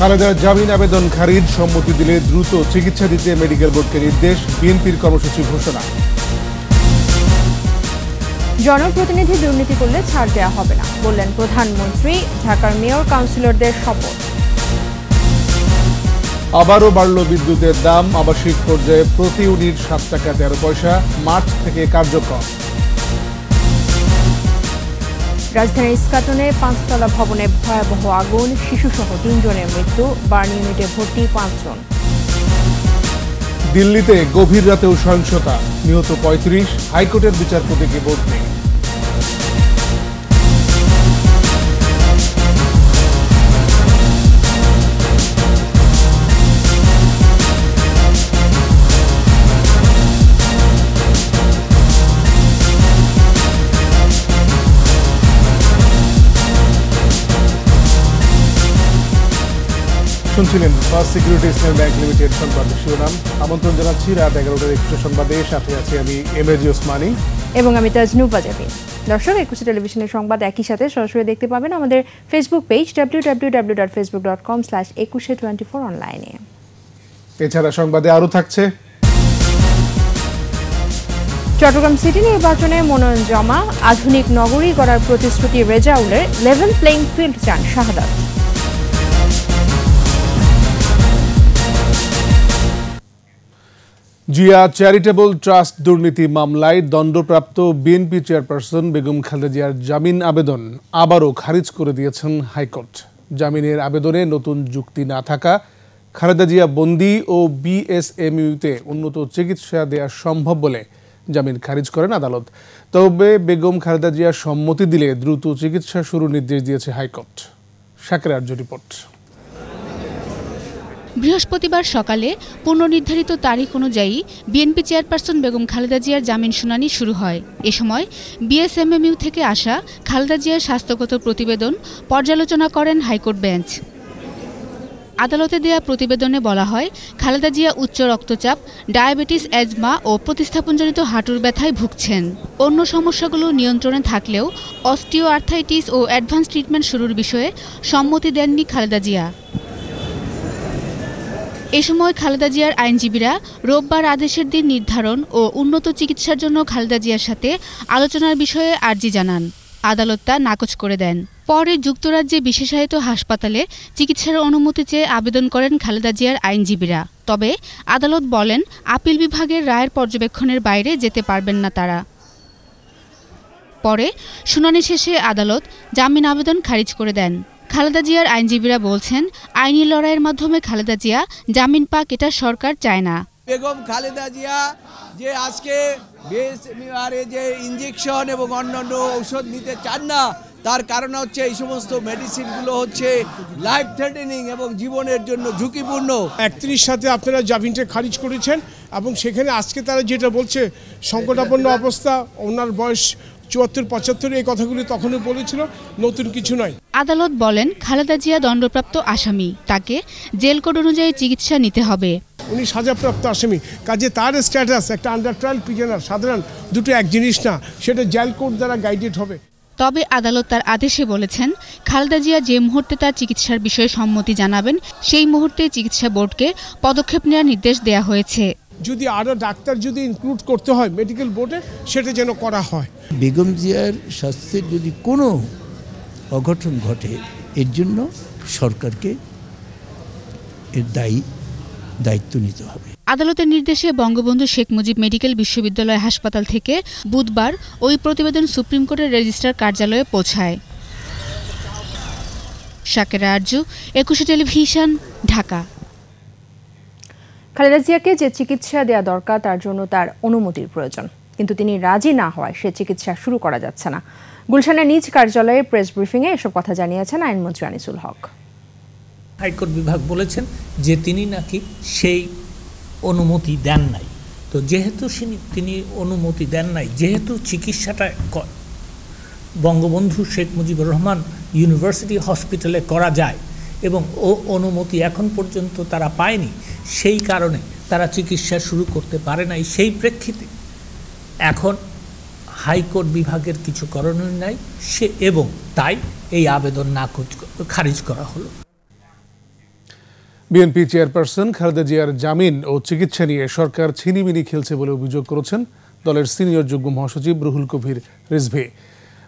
খালেদার জামিন আবেদন খারিজ সম্মতি দিলে দ্রুত চিকিৎসা দিতে মেডিকেল বোর্ডকে নির্দেশ বিএনপির কর্মসূচি ঘোষণা জনপ্রতিনিধি দুর্নীতি করলে ছাড় দেওয়া হবে না বললেন প্রধানমন্ত্রী ঢাকার মেয়র কাউন্সিলরদের শপথ আবারও বাড়ল বিদ্যুতের দাম আবাসিক পর্যায়ে প্রতি ইউনিট সাত টাকা তেরো পয়সা মার্চ থেকে কার্যক্রম রাজধানীর ইস্কাটনে পাঁচতলা ভবনে ভয়াবহ আগুন শিশুসহ তিনজনের মৃত্যু বার্ন ইউনিটে ভর্তি পাঁচজন দিল্লিতে গভীর রাতেও সহিংসতা নিহত পঁয়ত্রিশ হাইকোর্টের বিচারপতিকে বদলি শুনছিলেন first security Islami bank limited সম্পাদক শিরোনাম আমন্ত্রণ জানাচ্ছি রাত এগারোটার একটু সংবাদে সাথে আছি আমি এম এজি ওসমানি এবং আমি তাজনু বাজাবি দর্শক একুশে টেলিভিশনের সংবাদ একই সাথে সরাসরি দেখতে পাবেন আমাদের Facebook page W W W dot Facebook dot com slash Ekushe twenty four অনলাইনে এছাড়া সংবাদে আরও থাকছে চট্টগ্রাম সিটি নির্বাচনে মনোনয়ন জমা আধুনিক নগরী গড়ার প্রতিশ্রুতি রেজাউলের লেভেল প্লেইং ফিল্ড চান শাহাদাত জিয়া চ্যারিটেবল ট্রাস্ট দুর্নীতি মামলায় দণ্ডপ্রাপ্ত বিএনপি চেয়ারপারসন বেগম খালেদা জিয়ার জামিন আবেদন আবারও খারিজ করে দিয়েছেন হাইকোর্ট জামিনের আবেদনে নতুন যুক্তি না থাকা খালেদা জিয়া বন্দি ও বিএসএমইউতে উন্নত চিকিৎসা দেওয়া সম্ভব বলে জামিন খারিজ করেন আদালত তবে বেগম খালেদা জিয়া সম্মতি দিলে দ্রুত চিকিৎসা শুরুর নির্দেশ দিয়েছে হাইকোর্ট সাকরে আর্য রিপোর্ট বৃহস্পতিবার সকালে পূর্ণনির্ধারিত তারিখ অনুযায়ী বিএনপি চেয়ারপারসন বেগম খালেদা জিয়ার জামিন শুনানি শুরু হয় এ সময় বিএসএমএমইউ থেকে আসা খালেদা জিয়ার স্বাস্থ্যগত প্রতিবেদন পর্যালোচনা করেন হাইকোর্ট বেঞ্চ আদালতে দেয়া প্রতিবেদনে বলা হয় খালেদা জিয়া উচ্চ রক্তচাপ ডায়াবেটিস অ্যাজমা ও প্রতিস্থাপনজনিত হাঁটুর ব্যথায় ভুগছেন অন্য সমস্যাগুলো নিয়ন্ত্রণে থাকলেও অস্টিও আর্থাইটিস ও অ্যাডভান্স ট্রিটমেন্ট শুরুর বিষয়ে সম্মতি দেননি খালেদা জিয়া এ সময় খালেদা জিয়ার আইনজীবীরা রোববার আদেশের দিন নির্ধারণ ও উন্নত চিকিৎসার জন্য খালেদা জিয়ার সাথে আলোচনার বিষয়ে আর্জি জানান আদালত তা নাকচ করে দেন পরে যুক্তরাজ্যে বিশেষায়িত হাসপাতালে চিকিৎসার অনুমতি চেয়ে আবেদন করেন খালেদা জিয়ার আইনজীবীরা তবে আদালত বলেন আপিল বিভাগের রায়ের পর্যবেক্ষণের বাইরে যেতে পারবেন না তারা পরে শুনানি শেষে আদালত জামিন আবেদন খারিজ করে দেন খালেদা জিয়ার আইনজীবীরা বলছেন আইনি লড়াইয়ের মাধ্যমে খালেদা জিয়া জামিন পাক এটা সরকার চায় না বেগম খালেদা জিয়া যে আজকে যে ইঞ্জেকশন এবং অন্যান্য ঔষধ নিতে চান না তার কারণ হচ্ছে এই সমস্ত মেডিসিনগুলো হচ্ছে লাইফ থ্রেটেনিং এবং জীবনের জন্য ঝুঁকিপূর্ণ একত্রিশ সাথে আপনারা জামিনটা খারিজ করেছেন এবং সেখানে আজকে তারা যেটা বলছে সংকটাপন্ন অবস্থা ওনার বয়স চুয়াত্তর পঁচাত্তর এই কথাগুলি তখনও বলেছিল নতুন কিছু নয় আদালত বলেন খালেদা জিয়া দণ্ডপ্রাপ্ত আসামি তাকে জেল কোড অনুযায়ী চিকিৎসা নিতে হবে উনি সাজাপ্রাপ্ত আসামি কাজে তার স্ট্যাটাস একটা আন্ডার ট্রায়াল পিজনার সাধারণ দুটো এক জিনিস না সেটা জেল কোড দ্বারা গাইডেড হবে তবে আদালত তার আদেশে বলেছেন খালেদা জিয়া যে মুহূর্তে তার চিকিৎসার বিষয়ে সম্মতি জানাবেন সেই মুহূর্তে চিকিৎসা বোর্ডকে পদক্ষেপ নেওয়ার নির্দেশ দেয়া হয়েছে যদি আরও ডাক্তার যদি ইনক্লুড করতে হয় মেডিকেল বোর্ডে সেটা যেন করা হয় বেগম জিয়ার স্বাস্থ্যের যদি কোনো অঘটন ঘটে এর জন্য সরকারকে এর দায়ী দায়িত্ব নিতে হবে আদালতের নির্দেশে বঙ্গবন্ধু শেখ মুজিব মেডিকেল বিশ্ববিদ্যালয় হাসপাতাল থেকে বুধবার ওই প্রতিবেদন সুপ্রিম কোর্টের রেজিস্ট্রার কার্যালয়ে পৌঁছায় শাকের আরজু একুশে টেলিভিশন ঢাকা খালেদা জিয়াকে যে চিকিৎসা দেয়া দরকার তার জন্য তার অনুমতির প্রয়োজন কিন্তু তিনি রাজি না হওয়ায় সে চিকিৎসা শুরু করা যাচ্ছে না গুলশানের নিজ কার্যালয়ে প্রেস ব্রিফিংয়ে এসব কথা জানিয়েছেন আইনমন্ত্রী আনিসুল হক হাইকোর্ট বিভাগ বলেছেন যে তিনি নাকি সেই অনুমতি দেন নাই তো যেহেতু তিনি অনুমতি দেন নাই যেহেতু চিকিৎসাটা বঙ্গবন্ধু শেখ মুজিবুর রহমান ইউনিভার্সিটি হসপিটালে করা যায় এবং ও অনুমতি এখন পর্যন্ত তারা পায়নি সেই কারণে তারা চিকিৎসা শুরু করতে পারে নাই সেই প্রেক্ষিতে এখন হাইকোর্ট বিভাগের কিছু করণীয় নাই সে এবং তাই এই আবেদন না খারিজ করা হলো বিএনপি চেয়ারপারসন খালেদা জিয়ার জামিন ও চিকিৎসা নিয়ে সরকার ছিনিমিনি খেলছে বলে অভিযোগ করেছেন দলের সিনিয়র যুগ্ম মহাসচিব রুহুল কবির রিজভি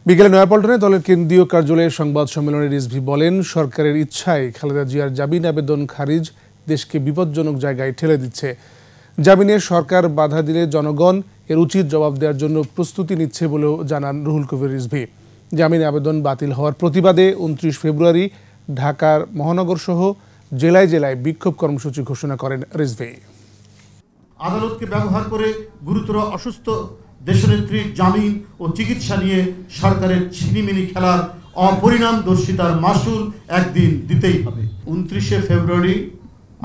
বিকেলে নয়াপল্টনে দলের কেন্দ্রীয় কার্যালয়ে সংবাদ সম্মেলনে রিজভি বলেন সরকারের ইচ্ছায় খালেদা জিয়ার জামিন আবেদন খারিজ দেশকে বিপজ্জনক জায়গায় ঠেলে দিচ্ছে জামিনে সরকার বাধা দিলে জনগণ এর উচিত জবাব দেওয়ার জন্য প্রস্তুতি নিচ্ছে বলেও জানান রুহুল কবির রিজভি জামিন আবেদন বাতিল হওয়ার প্রতিবাদে উনত্রিশ ফেব্রুয়ারি ঢাকার মহানগর সহ জেলায় জেলায় বিক্ষোভ কর্মসূচি ঘোষণা করেন রিজভি আদালতকে ব্যবহার করে গুরুতর অসুস্থ দেশনেত্রীর জামিন ও চিকিৎসা নিয়ে সরকারের ছিনিমিনি খেলার অপরিণামদর্শিতার মাসুল একদিন দিতেই হবে উনত্রিশে ফেব্রুয়ারি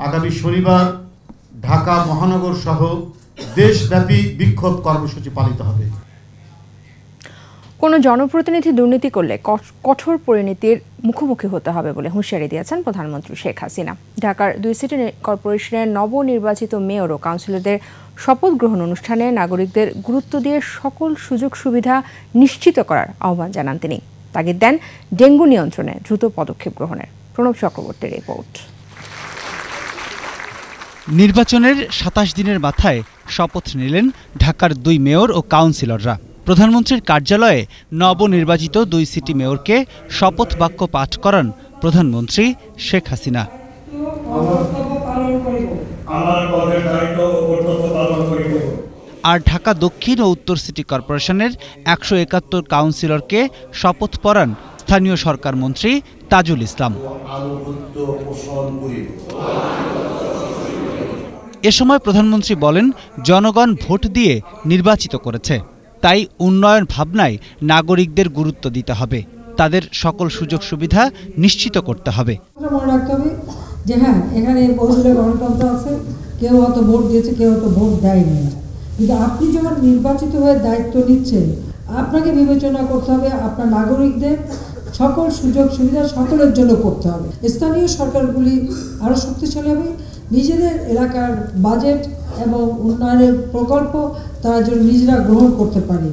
আগামী শনিবার ঢাকা মহানগর সহ দেশব্যাপী বিক্ষোভ কর্মসূচি পালিত হবে কোনো জনপ্রতিনিধি দুর্নীতি করলে কঠোর পরিণতির মুখোমুখি হতে হবে বলে হুঁশিয়ারি দিয়েছেন প্রধানমন্ত্রী শেখ হাসিনা ঢাকার দুই সিটি কর্পোরেশনের নবনির্বাচিত মেয়র ও কাউন্সিলরদের শপথ গ্রহণ অনুষ্ঠানে নাগরিকদের গুরুত্ব দিয়ে সকল সুযোগ সুবিধা নিশ্চিত করার আহ্বান জানান তিনি তাগিদ দেন ডেঙ্গু নিয়ন্ত্রণে দ্রুত পদক্ষেপ গ্রহণের প্রণব চক্রবর্তীর রিপোর্ট নির্বাচনের সাতাশ দিনের মাথায় শপথ নিলেন ঢাকার দুই মেয়র ও কাউন্সিলররা প্রধানমন্ত্রীর কার্যালয়ে নবনির্বাচিত দুই সিটি মেয়রকে শপথ বাক্য পাঠ করান প্রধানমন্ত্রী শেখ হাসিনা আর ঢাকা দক্ষিণ ও উত্তর সিটি কর্পোরেশনের একশো একাত্তর কাউন্সিলরকে শপথ পড়ান স্থানীয় সরকার মন্ত্রী তাজুল ইসলাম এ সময় প্রধানমন্ত্রী বলেন জনগণ ভোট দিয়ে নির্বাচিত করেছে তাই উন্নয়ন ভাবনায় নাগরিকদের গুরুত্ব দিতে হবে তাদের সকল সুযোগ সুবিধা নিশ্চিত করতে হবে যে হ্যাঁ এখানে বহুদলীয় গণতন্ত্র আছে কেউ অত ভোট দিয়েছে কেউ অত ভোট দেয়নি কিন্তু আপনি যখন নির্বাচিত হয়ে দায়িত্ব নিচ্ছেন আপনাকে বিবেচনা করতে হবে আপনার নাগরিকদের সকল সুযোগ সুবিধা সকলের জন্য করতে হবে স্থানীয় সরকারগুলি আরও শক্তিশালী হবে নিজেদের এলাকার বাজেট এবং উন্নয়নের প্রকল্প তারা যেন নিজেরা গ্রহণ করতে পারে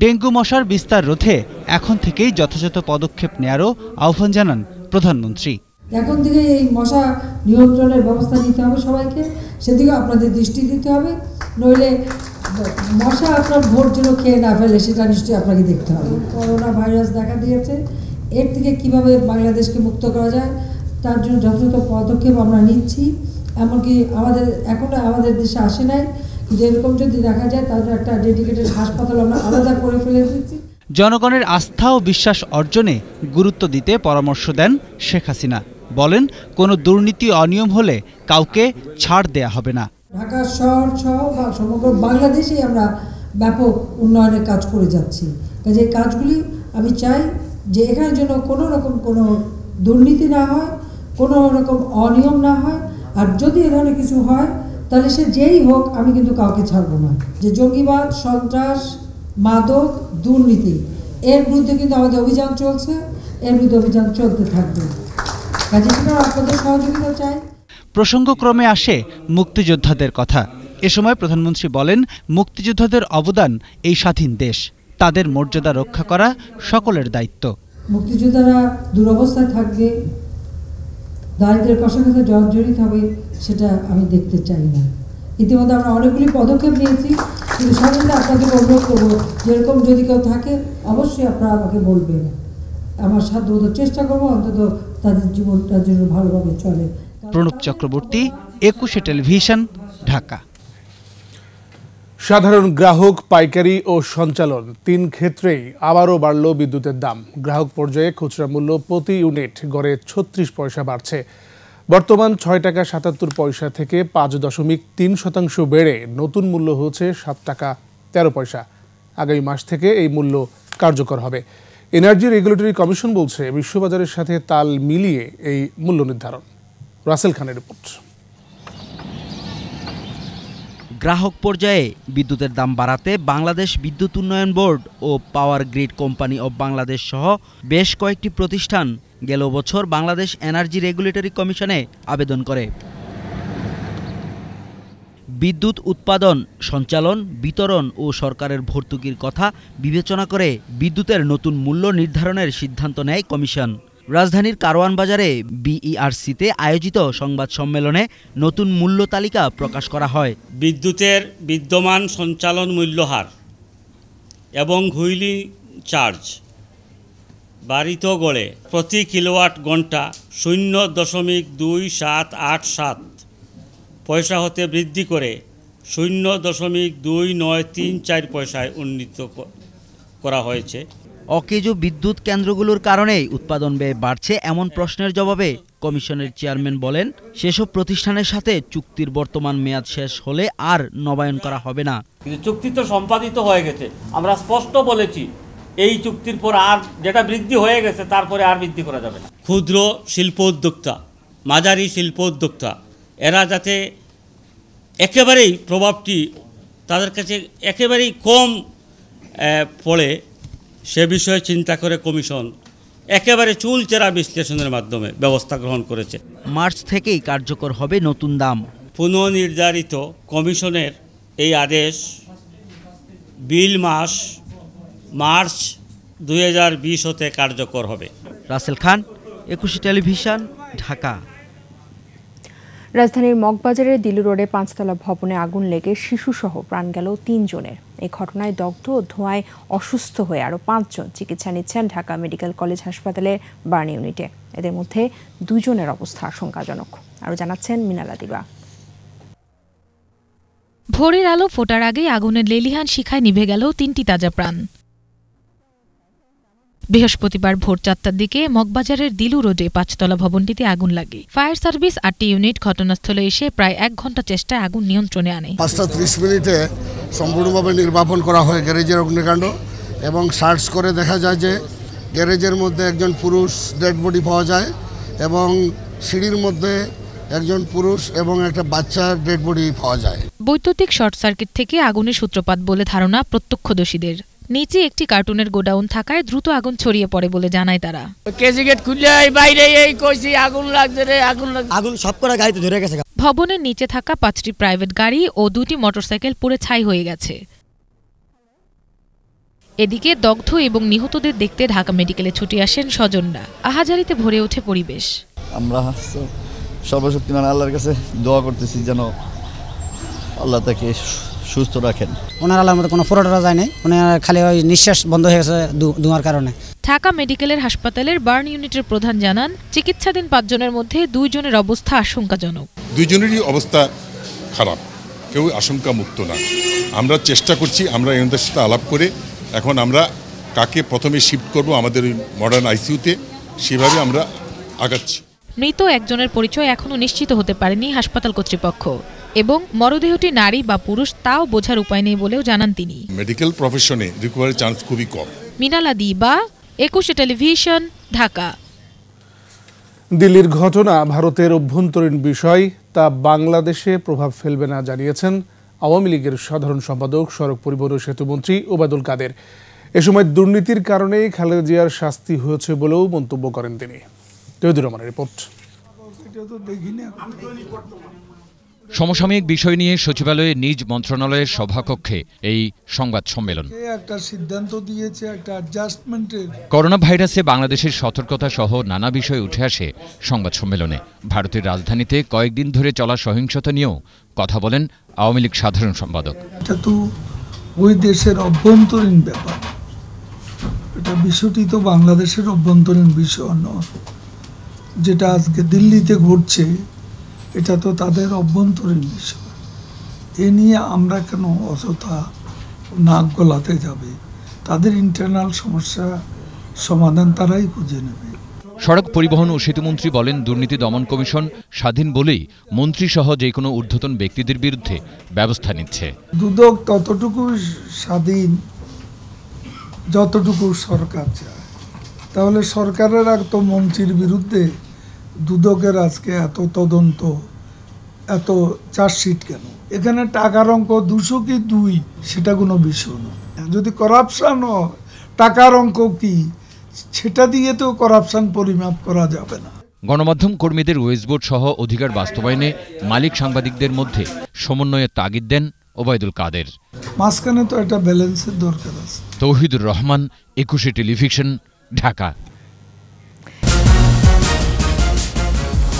ডেঙ্গু মশার বিস্তার রোধে এখন থেকেই যথাযথ পদক্ষেপ নেয়ারও আহ্বান জানান প্রধানমন্ত্রী এখন থেকে এই মশা নিয়ন্ত্রণের ব্যবস্থা নিতে হবে সবাইকে সেদিকে আপনাদের দৃষ্টি দিতে হবে নইলে মশা আপনার ভোট যেন খেয়ে না ফেলে সেটা নিশ্চয়ই আপনাকে দেখতে হবে করোনা ভাইরাস দেখা দিয়েছে এর থেকে কিভাবে বাংলাদেশকে মুক্ত করা যায় তার জন্য যথাযথ পদক্ষেপ আমরা নিচ্ছি এমনকি আমাদের এখনো আমাদের দেশে আসে নাই যেরকম যদি দেখা যায় তাদের একটা ডেডিকেটেড হাসপাতাল আমরা আলাদা করে ফেলে দিচ্ছি জনগণের আস্থা ও বিশ্বাস অর্জনে গুরুত্ব দিতে পরামর্শ দেন শেখ হাসিনা বলেন কোনো দুর্নীতি অনিয়ম হলে কাউকে ছাড় দেয়া হবে না ঢাকা শহর সহ বা সমগ্র বাংলাদেশেই আমরা ব্যাপক উন্নয়নের কাজ করে যাচ্ছি কাজে কাজগুলি আমি চাই যে এখানে যেন কোনো রকম কোনো দুর্নীতি না হয় কোনো রকম অনিয়ম না হয় আর যদি এ ধরনের কিছু হয় তাহলে সে যেই হোক আমি কিন্তু কাউকে ছাড়ব না যে জঙ্গিবাদ সন্ত্রাস মাদক দুর্নীতি এর বিরুদ্ধে কিন্তু আমাদের অভিযান চলছে এর বিরুদ্ধে অভিযান চলতে থাকবে কাজে আপনাদের সহযোগিতা চাই প্রসঙ্গক্রমে আসে মুক্তিযোদ্ধাদের কথা এ সময় প্রধানমন্ত্রী বলেন মুক্তিযোদ্ধাদের অবদান এই স্বাধীন দেশ তাদের মর্যাদা রক্ষা করা সকলের দায়িত্ব মুক্তিযোদ্ধারা দুরবস্থায় থাকবে দারিদ্রের কষাঘাতে জর্জরিত হবে সেটা আমি দেখতে চাই না ইতিমধ্যে আমরা অনেকগুলি পদক্ষেপ নিয়েছি কিন্তু সবাই আপনাদের অনুরোধ করবো যেরকম যদি কেউ থাকে অবশ্যই আপনারা আমাকে বলবেন আমার সাধ্যমতো চেষ্টা করবো অন্তত তাদের জীবনটার জন্য ভালোভাবে চলে প্রণব চক্রবর্তী একুশে টেলিভিশন ঢাকা সাধারণ গ্রাহক পাইকারি ও সঞ্চালন তিন ক্ষেত্রেই আবারও বাড়ল বিদ্যুতের দাম গ্রাহক পর্যায়ে খুচরা মূল্য প্রতি ইউনিট গড়ে ছত্রিশ পয়সা বাড়ছে বর্তমান ছয় টাকা সাতাত্তর পয়সা থেকে পাঁচ দশমিক তিন শতাংশ বেড়ে নতুন মূল্য হচ্ছে সাত টাকা তেরো পয়সা আগামী মাস থেকে এই মূল্য কার্যকর হবে এনার্জি রেগুলেটরি কমিশন বলছে বিশ্ববাজারের সাথে তাল মিলিয়ে এই মূল্য নির্ধারণ রাসেল খানের রিপোর্ট গ্রাহক পর্যায়ে বিদ্যুতের দাম বাড়াতে বাংলাদেশ বিদ্যুৎ উন্নয়ন বোর্ড ও power grid company of Bangladesh সহ বেশ কয়েকটি প্রতিষ্ঠান গেল বছর বাংলাদেশ এনার্জি রেগুলেটরি কমিশনে আবেদন করে বিদ্যুৎ উৎপাদন সঞ্চালন বিতরণ ও সরকারের ভর্তুকির কথা বিবেচনা করে বিদ্যুতের নতুন মূল্য নির্ধারণের সিদ্ধান্ত নেয় কমিশন রাজধানীর কারওয়ান বাজারে বিইআরসিতে আয়োজিত সংবাদ সম্মেলনে নতুন মূল্য তালিকা প্রকাশ করা হয় বিদ্যুতের বিদ্যমান সঞ্চালন মূল্যহার এবং হুইলি চার্জ বাড়িত গড়ে প্রতি কিলোওয়াট ঘন্টা শূন্য দশমিক দুই সাত আট সাত পয়সা হতে বৃদ্ধি করে শূন্য দশমিক দুই নয় তিন চার পয়সায় উন্নীত করা হয়েছে অকেজো বিদ্যুৎ কেন্দ্রগুলোর কারণেই উৎপাদন ব্যয় বাড়ছে এমন প্রশ্নের জবাবে কমিশনের চেয়ারম্যান বলেন সেসব প্রতিষ্ঠানের সাথে চুক্তির বর্তমান মেয়াদ শেষ হলে আর নবায়ন করা হবে না কিন্তু চুক্তি তো সম্পাদিত হয়ে গেছে আমরা স্পষ্ট বলেছি এই চুক্তির পর আর যেটা বৃদ্ধি হয়ে গেছে তারপরে আর বৃদ্ধি করা যাবে না ক্ষুদ্র শিল্প উদ্যোক্তা মাঝারি শিল্প উদ্যোক্তা এরা যাতে একেবারেই প্রভাবটি তাদের কাছে একেবারেই কম পড়ে সে বিষয়ে চিন্তা করে কমিশন একেবারে চুলচেরা বিশ্লেষণের মাধ্যমে ব্যবস্থা গ্রহণ করেছে মার্চ থেকেই কার্যকর হবে নতুন দাম পুনর্নির্ধারিত কমিশনের এই আদেশ বিল মাস মার্চ দুই হতে কার্যকর হবে রাসেল খান একুশে টেলিভিশন ঢাকা রাজধানীর মগবাজারের দিলু রোডে পাঁচতলা ভবনে আগুন লেগে শিশুসহ প্রাণ গেল তিনজনের এই ঘটনায় দগ্ধ ও ধোঁয়ায় অসুস্থ হয়ে আরও পাঁচজন চিকিৎসা নিচ্ছেন ঢাকা মেডিকেল কলেজ হাসপাতালের বার্ন ইউনিটে এদের মধ্যে দুজনের অবস্থা আশঙ্কাজনক আরও জানাচ্ছেন মিনালা দিবা ভোরের আলো ফোটার আগেই আগুনের লেলিহান শিখায় নিভে গেল তিনটি তাজা প্রাণ বৃহস্পতিবার ভোর চারটার দিকে মগবাজারের দিলু রোডে পাঁচতলা ভবনটিতে আগুন লাগে ফায়ার সার্ভিস আটটি ইউনিট ঘটনাস্থলে এসে প্রায় এক ঘন্টা চেষ্টায় আগুন নিয়ন্ত্রণে আনে পাঁচটা ত্রিশ মিনিটে সম্পূর্ণভাবে নির্বাপন করা হয় গ্যারেজের অগ্নিকাণ্ড এবং সার্চ করে দেখা যায় যে গ্যারেজের মধ্যে একজন পুরুষ ডেড বডি পাওয়া যায় এবং সিঁড়ির মধ্যে একজন পুরুষ এবং একটা বাচ্চার ডেড বডি পাওয়া যায় বৈদ্যুতিক শর্ট সার্কিট থেকে আগুনের সূত্রপাত বলে ধারণা প্রত্যক্ষদর্শীদের নিচে একটি কার্টুনের গোডাউন থাকায় দ্রুত আগুন ছড়িয়ে পড়ে বলে জানায় তারা কেজি গেট খুললে এই বাইরে এই কইছি আগুন লাগছে রে আগুন আগুন সব করা গাড়িতে ধরে গেছে ভবনের নিচে থাকা পাঁচটি প্রাইভেট গাড়ি ও দুটি মোটরসাইকেল পুড়ে ছাই হয়ে গেছে এদিকে দগ্ধ এবং নিহতদের দেখতে ঢাকা মেডিকেলে ছুটি আসেন স্বজনরা আহাজারিতে ভরে ওঠে পরিবেশ আমরা সর্বশক্তিমান আল্লাহর কাছে দোয়া করতেছি যেন আল্লাহ তাকে সুস্থ রাখেন ওনার আলামত কোনো পুরোটা যায় নাই ওনার খালি ওই নিঃশ্বাস বন্ধ হয়ে গেছে ধোঁয়ার কারণে ঢাকা মেডিকেলের হাসপাতালের বার্ন ইউনিটের প্রধান জানান চিকিৎসাধীন পাঁচজনের মধ্যে দুইজনের অবস্থা আশঙ্কাজনক দুইজনেরই অবস্থা খারাপ কেউ আশঙ্কা মুক্ত না আমরা চেষ্টা করছি আমরা এনাদের সাথে আলাপ করে এখন আমরা কাকে প্রথমে শিফট করব আমাদের ওই মডার্ন আইসিউতে সেভাবে আমরা আগাচ্ছি মৃত একজনের পরিচয় এখনও নিশ্চিত হতে পারেনি হাসপাতাল কর্তৃপক্ষ এবং মরদেহটি নারী বা পুরুষ তাও বোঝার উপায় নেই বলেও জানান তিনি মেডিকেল প্রফেশনে রিকভারি চান্স খুবই কম মিনালা দি বা একুশে টেলিভিশন ঢাকা দিল্লির ঘটনা ভারতের অভ্যন্তরীণ বিষয় তা বাংলাদেশে প্রভাব ফেলবে না জানিয়েছেন আওয়ামী লীগের সাধারণ সম্পাদক সড়ক পরিবহন ও সেতুমন্ত্রী ওবায়দুল কাদের এ সময় দুর্নীতির কারণে খালেদা জিয়ার শাস্তি হয়েছে বলেও মন্তব্য করেন তিনি রহমানের রিপোর্ট সমসাময়িক বিষয় নিয়ে সচিবালয়ে নিজ মন্ত্রণালয়ের সভাকক্ষে এই সংবাদ সম্মেলন একটা সিদ্ধান্ত দিয়েছে একটা অ্যাডজাস্টমেন্টের করোনা ভাইরাসে বাংলাদেশের সতর্কতা সহ নানা বিষয় উঠে আসে সংবাদ সম্মেলনে ভারতের রাজধানীতে কয়েকদিন ধরে চলা সহিংসতা নিয়েও কথা বলেন আওয়ামী লীগ সাধারণ সম্পাদক এটা তো ওই দেশের অভ্যন্তরীণ ব্যাপার এটা বিষয়টি তো বাংলাদেশের অভ্যন্তরীণ বিষয় নয় যেটা আজকে দিল্লিতে ঘটছে এটা তো তাদের অভ্যন্তরীণ বিষয় এ নিয়ে আমরা কেন অযথা নাক গোলাতে যাবে তাদের ইন্টারনাল সমস্যা সমাধান তারাই খুঁজে নেবে সড়ক পরিবহন ও সেতুমন্ত্রী বলেন দুর্নীতি দমন কমিশন স্বাধীন বলেই মন্ত্রীসহ যে কোনো ঊর্ধ্বতন ব্যক্তিদের বিরুদ্ধে ব্যবস্থা নিচ্ছে দুদক ততটুকু স্বাধীন যতটুকু সরকার চায় তাহলে সরকারের আর তো মন্ত্রীর বিরুদ্ধে দুদকের আজকে এত তদন্ত এত চার্জশিট কেন এখানে টাকার অঙ্ক দুশো কি দুই সেটা কোনো বিষয় না যদি করাপশান টাকার অঙ্ক কি সেটা দিয়ে তো করাপশান পরিমাপ করা যাবে না গণমাধ্যম কর্মীদের ওয়েসবোর্ড সহ অধিকার বাস্তবায়নে মালিক সাংবাদিকদের মধ্যে সমন্বয়ের তাগিদ দেন ওবায়দুল কাদের মাঝখানে তো একটা ব্যালেন্সের দরকার আছে তৌহিদুর রহমান একুশে টেলিভিশন ঢাকা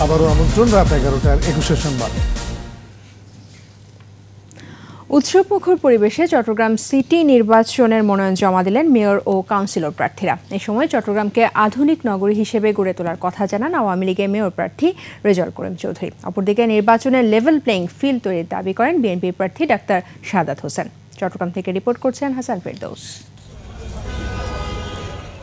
আবারও আমন্ত্রণ রাত এগারোটার একুশে উৎসবমুখর পরিবেশে চট্টগ্রাম সিটি নির্বাচনের মনোনয়ন জমা দিলেন মেয়র ও কাউন্সিলর প্রার্থীরা এ সময় চট্টগ্রামকে আধুনিক নগরী হিসেবে গড়ে তোলার কথা জানান আওয়ামী লীগের মেয়র প্রার্থী রেজল করিম চৌধুরী অপরদিকে নির্বাচনের লেভেল প্লেইং ফিল্ড তৈরির দাবি করেন বিএনপি প্রার্থী ডাক্তার সাদাত হোসেন চট্টগ্রাম থেকে রিপোর্ট করছেন হাসান ফেরদৌস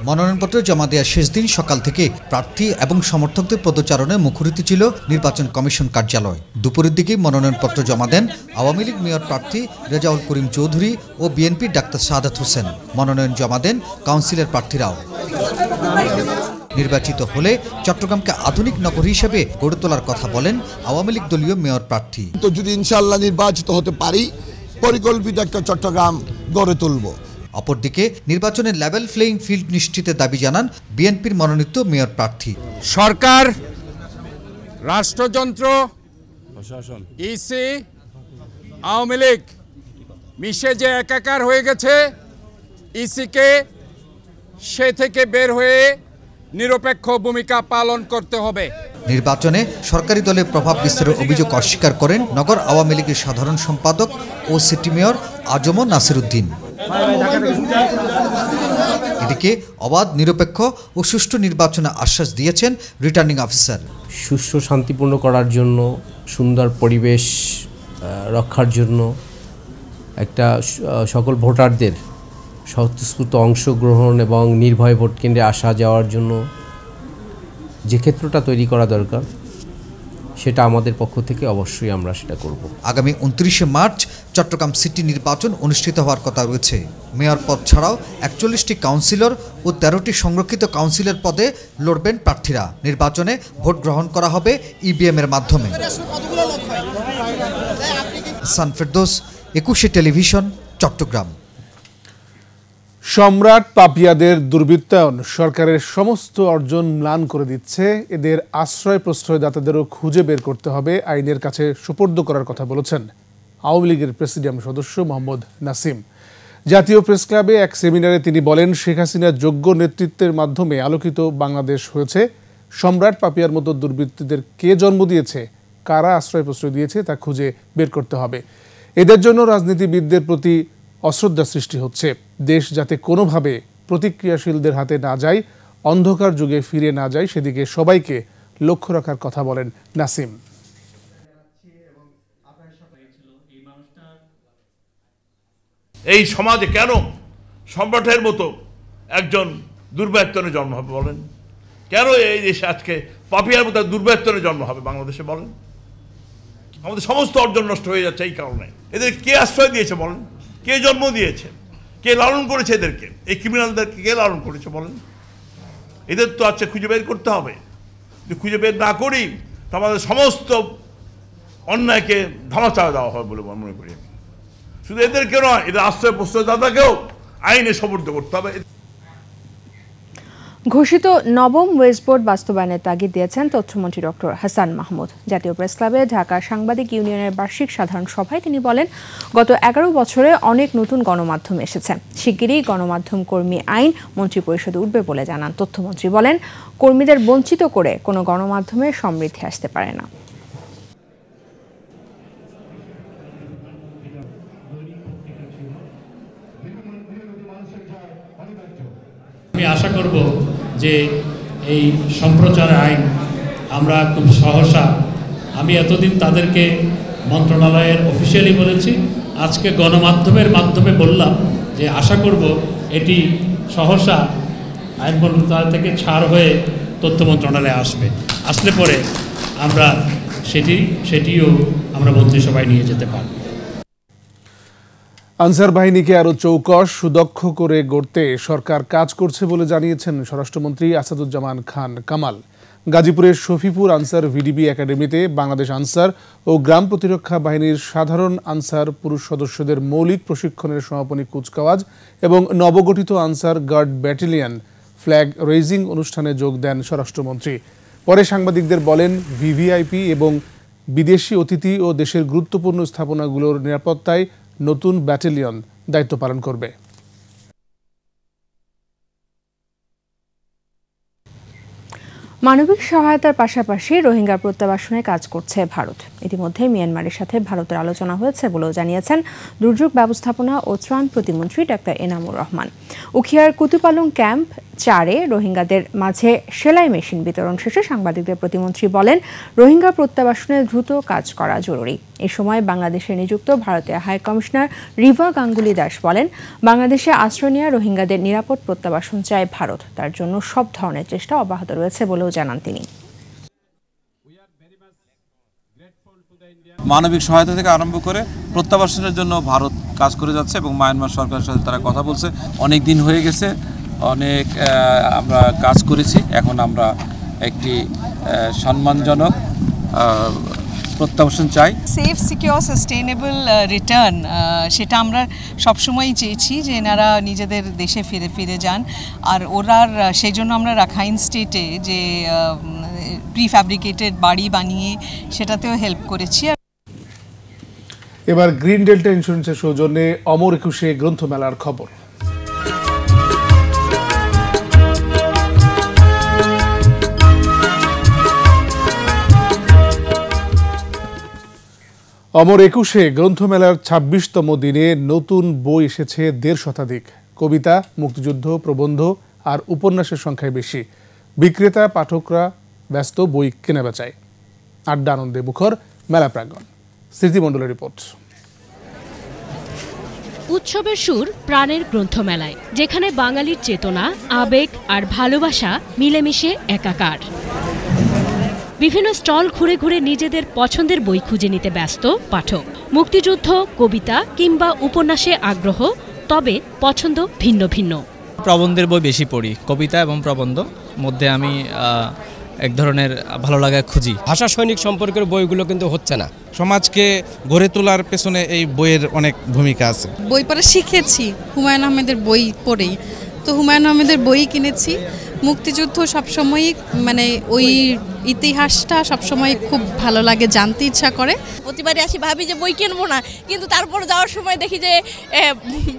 মনোনয়নপত্র জমা দেওয়ার শেষ দিন সকাল থেকে প্রার্থী এবং সমর্থকদের পদচারণে মুখরিত ছিল নির্বাচন কমিশন কার্যালয় দুপুরের দিকে মনোনয়নপত্র জমা দেন আওয়ামী লীগ মেয়র প্রার্থী রেজাউল করিম চৌধুরী ও বিএনপি ডাক্তার সাদাত হোসেন মনোনয়ন জমা দেন কাউন্সিলের প্রার্থীরাও নির্বাচিত হলে চট্টগ্রামকে আধুনিক নগর হিসেবে গড়ে তোলার কথা বলেন আওয়ামী লীগ দলীয় মেয়র প্রার্থী তো যদি ইনশাল্লাহ নির্বাচিত হতে পারি পরিকল্পিত একটা চট্টগ্রাম গড়ে তুলব অপরদিকে নির্বাচনে লেভেল প্লেয়িং ফিল্ড নিশ্চিতের দাবি জানান বিএনপির মনোনীত মেয়র প্রার্থী সরকার রাষ্ট্রযন্ত্র ইসি আওয়ামী লীগ মিশে যে একাকার হয়ে গেছে ইসিকে সে থেকে বের হয়ে নিরপেক্ষ ভূমিকা পালন করতে হবে নির্বাচনে সরকারি দলের প্রভাব বিস্তারের অভিযোগ অস্বীকার করেন নগর আওয়ামী লীগের সাধারণ সম্পাদক ও সিটি মেয়র আজম উদ্দিন এদিকে অবাধ নিরপেক্ষ ও সুষ্ঠু নির্বাচনে আশ্বাস দিয়েছেন রিটার্নিং অফিসার সুষ্ঠু শান্তিপূর্ণ করার জন্য সুন্দর পরিবেশ রক্ষার জন্য একটা সকল ভোটারদের স্বতঃস্ফূর্ত অংশগ্রহণ এবং নির্ভয় ভোট কেন্দ্রে আসা যাওয়ার জন্য যে ক্ষেত্রটা তৈরি করা দরকার সেটা আমাদের পক্ষ থেকে অবশ্যই আমরা সেটা করব আগামী উনত্রিশে মার্চ চট্টগ্রাম সিটি নির্বাচন অনুষ্ঠিত হওয়ার কথা রয়েছে মেয়র পদ ছাড়াও একচল্লিশটি কাউন্সিলর ও তেরোটি সংরক্ষিত কাউন্সিলর পদে লড়বেন প্রার্থীরা নির্বাচনে ভোট গ্রহণ করা হবে ইভিএমের মাধ্যমে সানফেরদোস একুশে টেলিভিশন চট্টগ্রাম সম্রাট পাপিয়াদের দুর্বৃত্তায়ন সরকারের সমস্ত অর্জন ম্লান করে দিচ্ছে এদের আশ্রয় প্রশ্রয়দাতাদেরও খুঁজে বের করতে হবে আইনের কাছে সুপর্দ করার কথা বলেছেন আওয়ামী লীগের প্রেসিডিয়াম সদস্য মোহাম্মদ নাসিম জাতীয় প্রেস ক্লাবে এক সেমিনারে তিনি বলেন শেখ হাসিনার যোগ্য নেতৃত্বের মাধ্যমে আলোকিত বাংলাদেশ হয়েছে সম্রাট পাপিয়ার মতো দুর্বৃত্তদের কে জন্ম দিয়েছে কারা আশ্রয় প্রশ্রয় দিয়েছে তা খুঁজে বের করতে হবে এদের জন্য রাজনীতিবিদদের প্রতি অশ্রদ্ধা সৃষ্টি হচ্ছে দেশ যাতে কোনোভাবে প্রতিক্রিয়াশীলদের হাতে না যায় অন্ধকার যুগে ফিরে না যায় সেদিকে সবাইকে লক্ষ্য রাখার কথা বলেন নাসিম এই সমাজে কেন সম্রাটের মতো একজন দুর্বায়ত্তনে জন্ম হবে বলেন কেন এই দেশে আজকে পাপিয়ার মতো দুর্বায়ত্তনে জন্ম হবে বাংলাদেশে বলেন আমাদের সমস্ত অর্জন নষ্ট হয়ে যাচ্ছে এই কারণে এদের কে আশ্রয় দিয়েছে বলেন কে জন্ম দিয়েছে কে লালন করেছে এদেরকে এই ক্রিমিনালদেরকে কে লালন করেছে বলেন এদের তো আচ্ছা খুঁজে বের করতে হবে যে খুঁজে বের না করি তো আমাদের সমস্ত অন্যায়কে ধামাচাওয়া দেওয়া হয় বলে মনে করি শুধু এদেরকে নয় এদের আশ্রয় প্রশ্রয়দাতাকেও আইনে সমর্থ করতে হবে ঘোষিত নবম ওয়েস্ট বোর্ড বাস্তবায়নের তাগিদ দিয়েছেন তথ্যমন্ত্রী ডক্টর হাসান মাহমুদ জাতীয় প্রেস ক্লাবে ঢাকা সাংবাদিক ইউনিয়নের বার্ষিক সাধারণ সভায় তিনি বলেন গত এগারো বছরে অনেক নতুন গণমাধ্যম এসেছে শিগগিরই গণমাধ্যম কর্মী আইন মন্ত্রিপরিষদে উঠবে বলে জানান তথ্যমন্ত্রী বলেন কর্মীদের বঞ্চিত করে কোনো গণমাধ্যমে সমৃদ্ধি আসতে পারে না আমি আশা করব যে এই সম্প্রচার আইন আমরা খুব সহসা আমি এতদিন তাদেরকে মন্ত্রণালয়ের অফিসিয়ালি বলেছি আজকে গণমাধ্যমের মাধ্যমে বললাম যে আশা করব এটি সহসা আইন মন্ত্রণালয় থেকে ছাড় হয়ে তথ্য মন্ত্রণালয়ে আসবে আসলে পরে আমরা সেটি সেটিও আমরা মন্ত্রিসভায় নিয়ে যেতে পারব আনসার বাহিনীকে আরও চৌকস সুদক্ষ করে গড়তে সরকার কাজ করছে বলে জানিয়েছেন স্বরাষ্ট্রমন্ত্রী আসাদুজ্জামান খান কামাল গাজীপুরের শফিপুর আনসার ভিডিবি একাডেমিতে বাংলাদেশ আনসার ও গ্রাম প্রতিরক্ষা বাহিনীর সাধারণ আনসার পুরুষ সদস্যদের মৌলিক প্রশিক্ষণের সমাপনী কুচকাওয়াজ এবং নবগঠিত Ansar guard battalion flag raising অনুষ্ঠানে যোগ দেন স্বরাষ্ট্রমন্ত্রী পরে সাংবাদিকদের বলেন ভিভিআইপি এবং বিদেশি অতিথি ও দেশের গুরুত্বপূর্ণ স্থাপনাগুলোর নিরাপত্তায় নতুন ব্যাটালিয়ন দায়িত্ব পালন করবে মানবিক সহায়তার পাশাপাশি রোহিঙ্গা প্রত্যাবাসনে কাজ করছে ভারত ইতিমধ্যে মিয়ানমারের সাথে ভারতের আলোচনা হয়েছে বলেও জানিয়েছেন দুর্যোগ ব্যবস্থাপনা ও ত্রাণ প্রতিমন্ত্রী ডাক্তার এনামুর রহমান উখিয়ার কুতুপালং ক্যাম্প চারে রোহিঙ্গাদের মাঝে সেলাই মেশিন বিতরণ শেষে সাংবাদিকদের প্রতিমন্ত্রী বলেন রোহিঙ্গা প্রত্যাবাসনে দ্রুত কাজ করা জরুরি এ সময় বাংলাদেশে নিযুক্ত ভারতীয় কমিশনার রিভা গাঙ্গুলি দাস বলেন বাংলাদেশে আশ্রয় নেওয়া রোহিঙ্গাদের নিরাপদ প্রত্যাবাসন চায় ভারত তার জন্য সব ধরনের চেষ্টা অব্যাহত রয়েছে বলেও জানান তিনি মানবিক সহায়তা থেকে আরম্ভ করে প্রত্যাবাসনের জন্য ভারত কাজ করে যাচ্ছে এবং মায়ানমার সরকারের সাথে তারা কথা বলছে অনেক দিন হয়ে গেছে অনেক আমরা কাজ করেছি এখন আমরা একটি সম্মানজনক প্রত্যাবাসন চাই সেফ সিকিওর সাস্টেনেবল রিটার্ন সেটা আমরা সবসময় চেয়েছি যে এনারা নিজেদের দেশে ফিরে ফিরে যান আর ওরার সেই জন্য আমরা রাখাইন স্টেটে যে প্রিফ্যাব্রিকেটেড বাড়ি বানিয়ে সেটাতেও হেল্প করেছি এবার গ্রিন ডেল্টা ইন্স্যুরেন্সের সৌজন্যে অমর একুশে গ্রন্থমেলার খবর অমর একুশে গ্রন্থমেলার ছাব্বিশতম দিনে নতুন বই এসেছে দেড় শতাধিক কবিতা মুক্তিযুদ্ধ প্রবন্ধ আর উপন্যাসের সংখ্যায় বেশি বিক্রেতা পাঠকরা ব্যস্ত বই কেনা বেচায় আড্ডা আনন্দে মুখর মেলা প্রাঙ্গণ স্মৃতিমণ্ডলের রিপোর্ট উৎসবের সুর প্রাণের গ্রন্থমেলায় যেখানে বাঙালির চেতনা আবেগ আর ভালোবাসা মিলেমিশে একাকার বিভিন্ন স্টল ঘুরে ঘুরে নিজেদের পছন্দের বই খুঁজে নিতে ব্যস্ত পাঠক মুক্তিযুদ্ধ কবিতা কিংবা উপন্যাসে আগ্রহ তবে পছন্দ ভিন্ন ভিন্ন প্রবন্ধের বই বেশি পড়ি কবিতা এবং প্রবন্ধ মধ্যে আমি এক ধরনের ভালো লাগা খুঁজি ভাষা সৈনিক সম্পর্কের বইগুলো কিন্তু হচ্ছে না সমাজকে গড়ে তোলার পেছনে এই বইয়ের অনেক ভূমিকা আছে বই পড়া শিখেছি হুমায়ুন আহমেদের বই পড়েই তো হুমায়ুন আহমেদের বই কিনেছি মুক্তিযুদ্ধ সবসময় মানে ওই ইতিহাসটা সবসময় খুব ভালো লাগে জানতে ইচ্ছা করে প্রতিবারই আসি ভাবি যে বই কিনবো না কিন্তু তারপর যাওয়ার সময় দেখি যে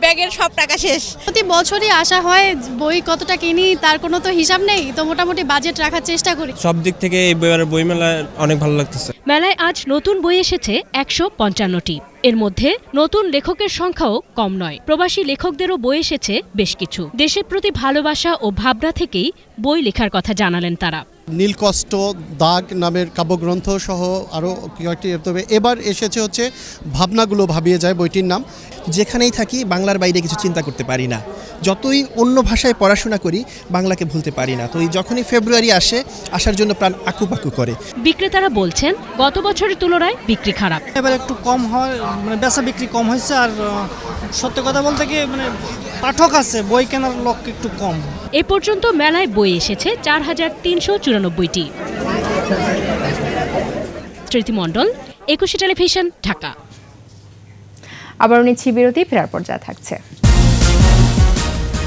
ব্যাগের সব টাকা শেষ প্রতি বছরই আসা হয় বই কতটা কিনি তার কোনো তো হিসাব নেই তো মোটামুটি বাজেট রাখার চেষ্টা করি সব দিক থেকে এই বই মেলা অনেক ভালো লাগতেছে মেলায় আজ নতুন বই এসেছে একশো পঞ্চান্নটি এর মধ্যে নতুন লেখকের সংখ্যাও কম নয় প্রবাসী লেখকদেরও বই এসেছে বেশ কিছু দেশের প্রতি ভালোবাসা ও ভাবনা থেকেই বই লেখার কথা জানালেন তারা নীলকষ্ট দাগ নামের কাব্যগ্রন্থ সহ আরও কয়েকটি তবে এবার এসেছে হচ্ছে ভাবনাগুলো ভাবিয়ে যায় বইটির নাম যেখানেই থাকি বাংলার বাইরে কিছু চিন্তা করতে পারি না যতই অন্য ভাষায় পড়াশোনা করি বাংলাকে ভুলতে পারি না তো এই যখনই ফেব্রুয়ারি আসে আসার জন্য প্রাণ আকুপাকু করে বিক্রেতারা বলছেন গত বছরের তুলনায় বিক্রি খারাপ এবার একটু কম হয় মানে বেচা বিক্রি কম হয়েছে আর সত্য কথা বলতে কি মানে পাঠক আছে বই কেনার লোক একটু কম এ পর্যন্ত মেলায় বই এসেছে চার হাজার তিনশো চুরানব্বইটি স্মৃতিমণ্ডল একুশে টেলিভিশন ঢাকা আবার নিচ্ছি বিরতি ফেরার পর যা থাকছে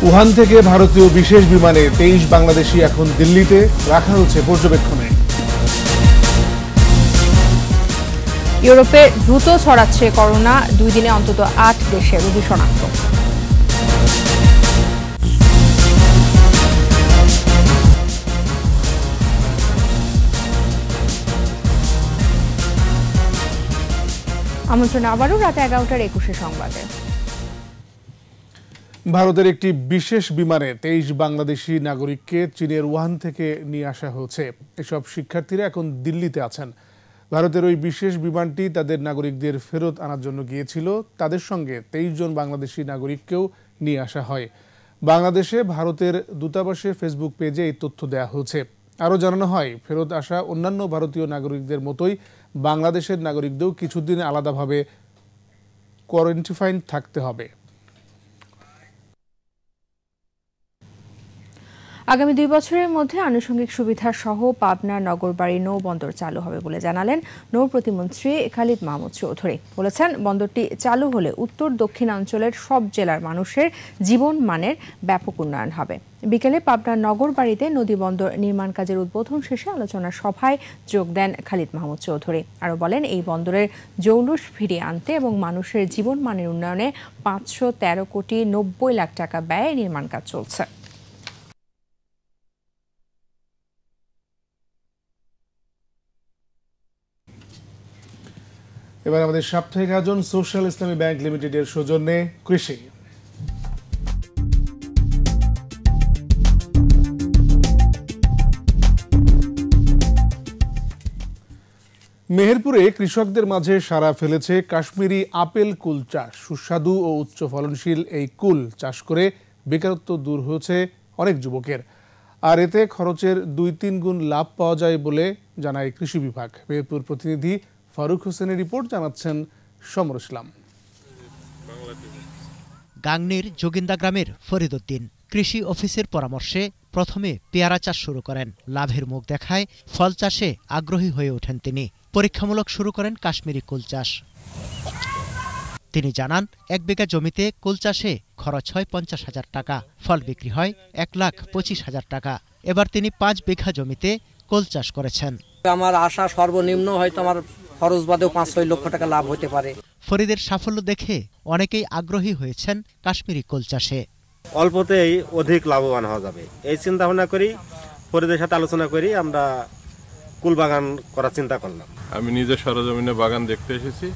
উহান থেকে ভারতীয় বিশেষ বিমানে তেইশ বাংলাদেশি এখন দিল্লিতে রাখা হচ্ছে পর্যবেক্ষণে ইউরোপে দ্রুত ছড়াচ্ছে করোনা দুই দিনে অন্তত আট দেশে রোগী শনাক্ত আমন্ত্রণ আবারও রাত এগারোটার একুশে সংবাদে ভারতের একটি বিশেষ বিমানে তেইশ বাংলাদেশি নাগরিককে চীনের ওয়াহান থেকে নিয়ে আসা হয়েছে এসব শিক্ষার্থীরা এখন দিল্লিতে আছেন ভারতের ওই বিশেষ বিমানটি তাদের নাগরিকদের ফেরত আনার জন্য গিয়েছিল তাদের সঙ্গে তেইশ জন বাংলাদেশি নাগরিককেও নিয়ে আসা হয় বাংলাদেশে ভারতের দূতাবাসের ফেসবুক পেজে এই তথ্য দেয়া হয়েছে আরও জানানো হয় ফেরত আসা অন্যান্য ভারতীয় নাগরিকদের মতোই বাংলাদেশের নাগরিকদেরও কিছুদিন আলাদাভাবে কোয়ারেন্টিফাইন থাকতে হবে আগামী দুই বছরের মধ্যে আনুষঙ্গিক সুবিধা সহ পাবনা নগরবাড়ি নৌ বন্দর চালু হবে বলে জানালেন নৌ প্রতিমন্ত্রী খালিদ মাহমুদ চৌধুরী বলেছেন বন্দরটি চালু হলে উত্তর দক্ষিণাঞ্চলের সব জেলার মানুষের জীবন মানের ব্যাপক উন্নয়ন হবে বিকেলে পাবনার নগরবাড়িতে নদী বন্দর নির্মাণ কাজের উদ্বোধন শেষে আলোচনার সভায় যোগ দেন খালিদ মাহমুদ চৌধুরী আরও বলেন এই বন্দরের জৌলুস ফিরিয়ে আনতে এবং মানুষের জীবন মানের উন্নয়নে পাঁচশো কোটি নব্বই লাখ টাকা ব্যয়ে নির্মাণ কাজ চলছে এবার আমাদের সাপ্তাহিক আয়োজন সোশ্যাল ইসলামী ব্যাংক লিমিটেডের সৌজন্যে কৃষি মেহেরপুরে কৃষকদের মাঝে সারা ফেলেছে কাশ্মীরি আপেল কুল চাষ সুস্বাদু ও উচ্চ ফলনশীল এই কুল চাষ করে বেকারত্ব দূর হয়েছে অনেক যুবকের আর এতে খরচের দুই তিন গুণ লাভ পাওয়া যায় বলে জানায় কৃষি বিভাগ মেহেরপুর প্রতিনিধি ফারুক হোসেনের রিপোর্ট জানাচ্ছেন সমর ইসলাম গাংনির যোগিন্দা গ্রামের ফরিদ উদ্দিন কৃষি অফিসের পরামর্শে প্রথমে পেয়ারা চাষ শুরু করেন লাভের মুখ দেখায় ফল চাষে আগ্রহী হয়ে ওঠেন তিনি পরীক্ষামূলক শুরু করেন কাশ্মীরি কুল চাষ তিনি জানান এক বিঘা জমিতে কুল চাষে খরচ হয় পঞ্চাশ হাজার টাকা ফল বিক্রি হয় এক লাখ পঁচিশ হাজার টাকা এবার তিনি পাঁচ বিঘা জমিতে কুল চাষ করেছেন আমার আশা সর্বনিম্ন হয়তো আমার খরচ বাদেও পাঁচ ছয় লক্ষ টাকা লাভ হতে পারে ফরিদের সাফল্য দেখে অনেকেই আগ্রহী হয়েছেন কাশ্মীরি কোল চাষে অল্পতেই অধিক লাভবান হওয়া যাবে এই চিন্তা ভাবনা করি ফরিদের সাথে আলোচনা করি আমরা কুল বাগান করার চিন্তা করলাম আমি নিজে সরজমিনে বাগান দেখতে এসেছি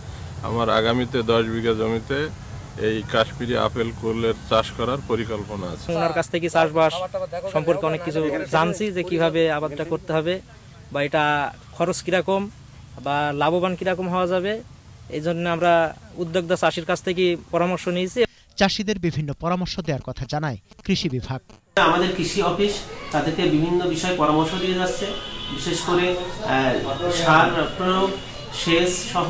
আমার আগামীতে দশ বিঘা জমিতে এই কাশ্মীরি আপেল কুলের চাষ করার পরিকল্পনা আছে ওনার কাছ থেকে চাষবাস সম্পর্কে অনেক কিছু জানছি যে কিভাবে আবাদটা করতে হবে বা এটা খরচ কীরকম বা লাভবান কিরকম হওয়া যাবে এই জন্য আমরা উদ্যোক্তা চাষির কাছ থেকে পরামর্শ নিয়েছি চাষিদের বিভিন্ন পরামর্শ দেওয়ার কথা জানায় কৃষি বিভাগ আমাদের কৃষি অফিস তাদেরকে বিভিন্ন বিষয়ে পরামর্শ দিয়ে যাচ্ছে বিশেষ করে সার প্রয়োগ সেচ সহ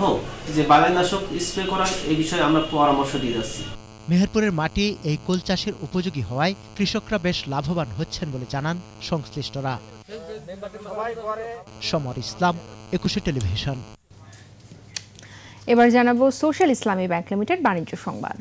যে বালাইনাশক স্প্রে করা এই বিষয়ে আমরা পরামর্শ দিয়ে যাচ্ছি মেহেরপুরের মাটি এই কোল চাষের উপযোগী হওয়ায় কৃষকরা বেশ লাভবান হচ্ছেন বলে জানান সংশ্লিষ্টরা সমর ইসলাম একুশে টেলিভিশন এবার জানাবো সোশ্যাল ইসলামী ব্যাংক লিমিটেড বাণিজ্য সংবাদ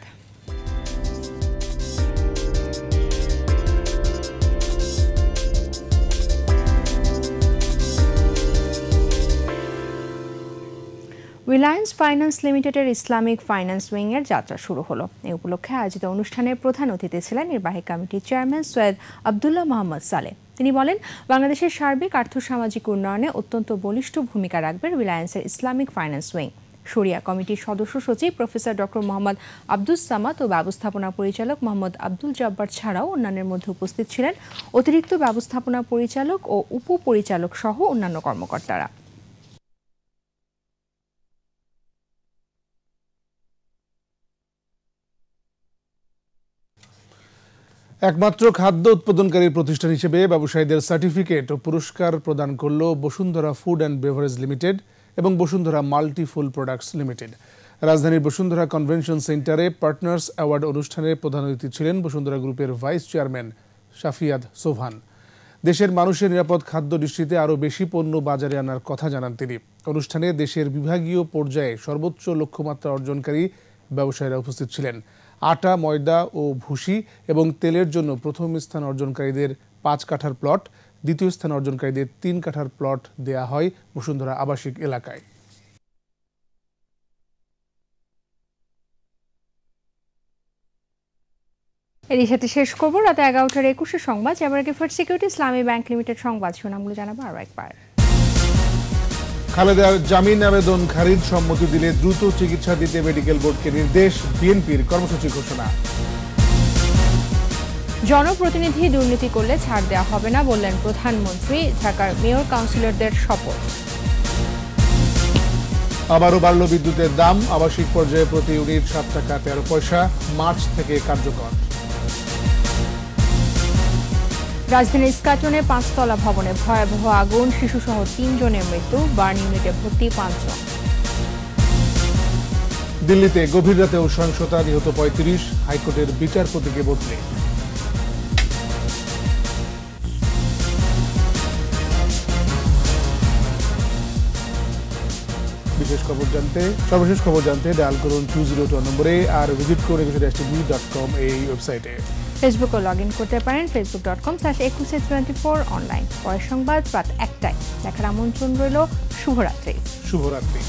রিলায়েন্স ফাইন্যান্স লিমিটেডের ইসলামিক ফাইন্যান্স উইংয়ের যাত্রা শুরু হলো এ উপলক্ষে আয়োজিত অনুষ্ঠানে প্রধান অতিথি ছিলেন নির্বাহী কমিটির চেয়ারম্যান সৈয়দ আবদুল্লাহ মোহাম্মদ সালেহ তিনি বলেন বাংলাদেশের সার্বিক আর্থসামাজিক উন্নয়নে অত্যন্ত বলিষ্ঠ ভূমিকা রাখবে রিলায়েন্সের ইসলামিক ফাইন্যান্স উইং শরিয়া কমিটির সদস্য সচিব প্রফেসর ডক্টর মোহাম্মদ আব্দুল সামাদ ও ব্যবস্থাপনা পরিচালক মোহাম্মদ আব্দুল জব্বার ছাড়াও অন্যান্যের মধ্যে উপস্থিত ছিলেন অতিরিক্ত ব্যবস্থাপনা পরিচালক ও উপপরিচালক সহ অন্যান্য কর্মকর্তারা একমাত্র খাদ্য উৎপাদনকারী প্রতিষ্ঠান হিসেবে ব্যবসায়ীদের সার্টিফিকেট ও পুরস্কার প্রদান করল Bashundhara food and beverage limited এবং বসুন্ধরা মাল্টিফুল প্রোডাক্টস লিমিটেড রাজধানীর বসুন্ধরা কনভেনশন সেন্টারে পার্টনার্স অ্যাওয়ার্ড অনুষ্ঠানে প্রধান অতিথি ছিলেন বসুন্ধরা গ্রুপের ভাইস চেয়ারম্যান শাফিয়াদ সোভান দেশের মানুষের নিরাপদ খাদ্য দৃষ্টিতে আরও বেশি পণ্য বাজারে আনার কথা জানান তিনি অনুষ্ঠানে দেশের বিভাগীয় পর্যায়ে সর্বোচ্চ লক্ষ্যমাত্রা অর্জনকারী ব্যবসায়ীরা উপস্থিত ছিলেন আটা ময়দা ও ভুসি এবং তেলের জন্য প্রথম স্থান অর্জনকারীদের পাঁচ কাঠার প্লট দ্বিতীয় স্থান অর্জনকারীদের তিন কাঠার প্লট দেয়া হয় বসুন্ধরা আবাসিক এলাকায় এরই সাথে শেষ করবো রাতে এগারোটার একুশে সংবাদ এবার আগে first security Islami bank limited সংবাদ সুনামগুলো জানাবো আরও একবার খালেদার জামিন আবেদন খারিজ সম্মতি দিলে দ্রুত চিকিৎসা দিতে মেডিকেল বোর্ডকে নির্দেশ বিএনপির কর্মসূচি ঘোষণা জনপ্রতিনিধি দুর্নীতি করলে ছাড় দেওয়া হবে না বললেন প্রধানমন্ত্রী ঢাকার মেয়র কাউন্সিলরদের শপথ আবারও বাড়ল বিদ্যুতের দাম আবাসিক পর্যায়ে প্রতি ইউনিট সাত টাকা তেরো পয়সা মার্চ থেকে কার্যকর রাজধানীর স্কাটনে পাঁচতলা ভবনে ভয়াবহ আগুন শিশুসহ তিনজনের মৃত্যু বার্ন ইউনিটে ভর্তি পাঁচজন দিল্লিতে গভীর রাতে ও সহিংসতা নিহত পঁয়ত্রিশ হাইকোর্টের বিচারপতিকে বদলে বিশেষ খবর জানতে সর্বশেষ খবর জানতে ডায়াল করুন টু জিরো টু নম্বরে আর ভিজিট করুন একুশে এই ওয়েবসাইটে ফেসবুকে লগ ইন করতে পারেন Facebook dot com slash Ekushe twenty four online পরের সংবাদ রাত একটায় দেখার আমন্ত্রণ রইল শুভরাত্রি শুভরাত্রি